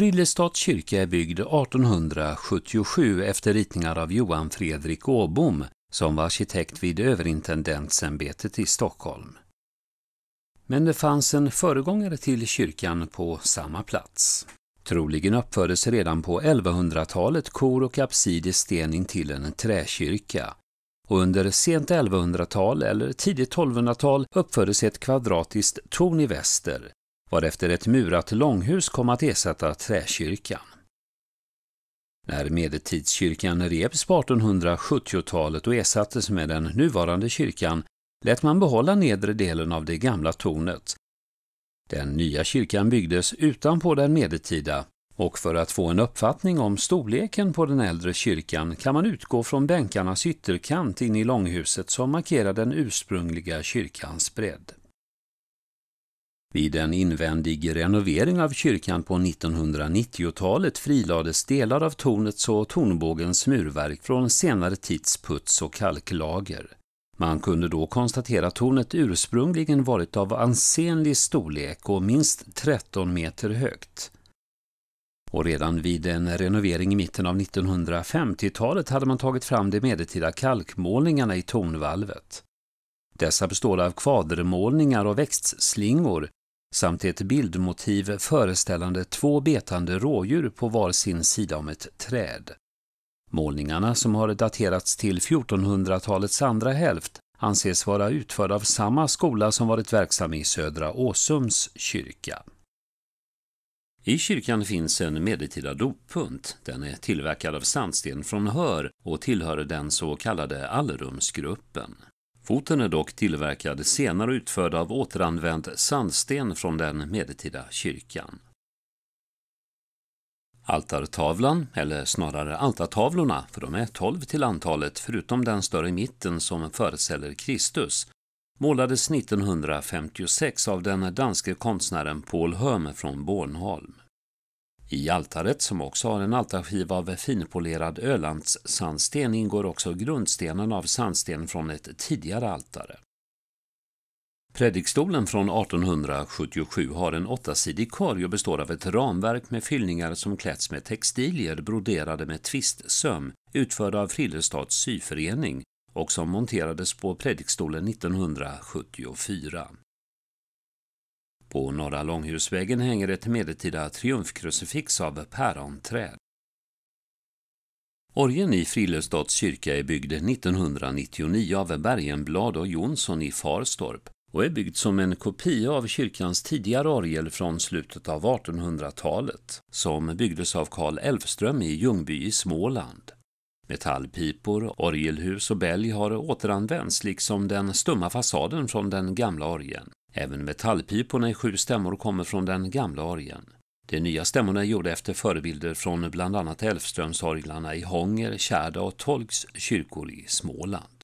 Frillestads kyrka är byggd 1877 efter ritningar av Johan Fredrik Åbom som var arkitekt vid överintendentsämbetet i Stockholm. Men det fanns en föregångare till kyrkan på samma plats. Troligen uppfördes redan på 1100-talet kor och absid i sten intill en träkyrka. Och under sent 1100-tal eller tidigt 1200-tal uppfördes ett kvadratiskt torn i väster varefter ett murat långhus kom att ersätta träkyrkan. När medeltidskyrkan revs på 1870-talet och ersattes med den nuvarande kyrkan lät man behålla nedre delen av det gamla tornet. Den nya kyrkan byggdes utanpå den medeltida och för att få en uppfattning om storleken på den äldre kyrkan kan man utgå från bänkarnas ytterkant in i långhuset som markerar den ursprungliga kyrkans bredd. Vid en invändig renovering av kyrkan på 1990-talet frilades delar av tornets och tornbågens murverk från senare tids puts och kalklager. Man kunde då konstatera att tornet ursprungligen varit av ansenlig storlek och minst 13 meter högt. Och redan vid en renovering i mitten av 1950-talet hade man tagit fram de medeltida kalkmålningarna i tornvalvet. Dessa består av kvadermålningar och växtslingor samt ett bildmotiv föreställande två betande rådjur på var sin sida om ett träd. Målningarna, som har daterats till 1400-talets andra hälft, anses vara utförda av samma skola som varit verksam i Södra Åsums kyrka. I kyrkan finns en medeltida doppunt. Den är tillverkad av sandsten från Hör och tillhör den så kallade allrumsgruppen. Foten är dock tillverkad senare utförd av återanvänd sandsten från den medeltida kyrkan. Altartavlan, eller snarare altartavlorna, för de är tolv till antalet förutom den större i mitten som föreställer Kristus, målades 1956 av den danske konstnären Paul Höhm från Bornholm. I altaret, som också har en altarskiva av finpolerad ölandssandsten, ingår också grundstenen av sandsten från ett tidigare altare. Predikstolen från 1877 har en åttasidig korg och består av ett ramverk med fyllningar som klätts med textilier broderade med tvistsöm, utförda av Frillestads syförening och som monterades på predikstolen 1974. På Norra Långhusvägen hänger ett medeltida triumfkrucifix av päronträd. Orgen i Frilestads kyrka är byggd 1999 av Bergenblad och Jonsson i Farstorp och är byggd som en kopia av kyrkans tidigare orgel från slutet av 1800-talet som byggdes av Karl Elfström i Ljungby i Småland. Metallpipor, orgelhus och bälg har återanvänts liksom den stumma fasaden från den gamla orgeln. Även metallpiporna i sju stämmor kommer från den gamla orgeln. De nya stämmorna är gjorda efter förebilder från bland annat Älvströmsorglarna i Hånger, Kärda och Tolks kyrkor i Småland.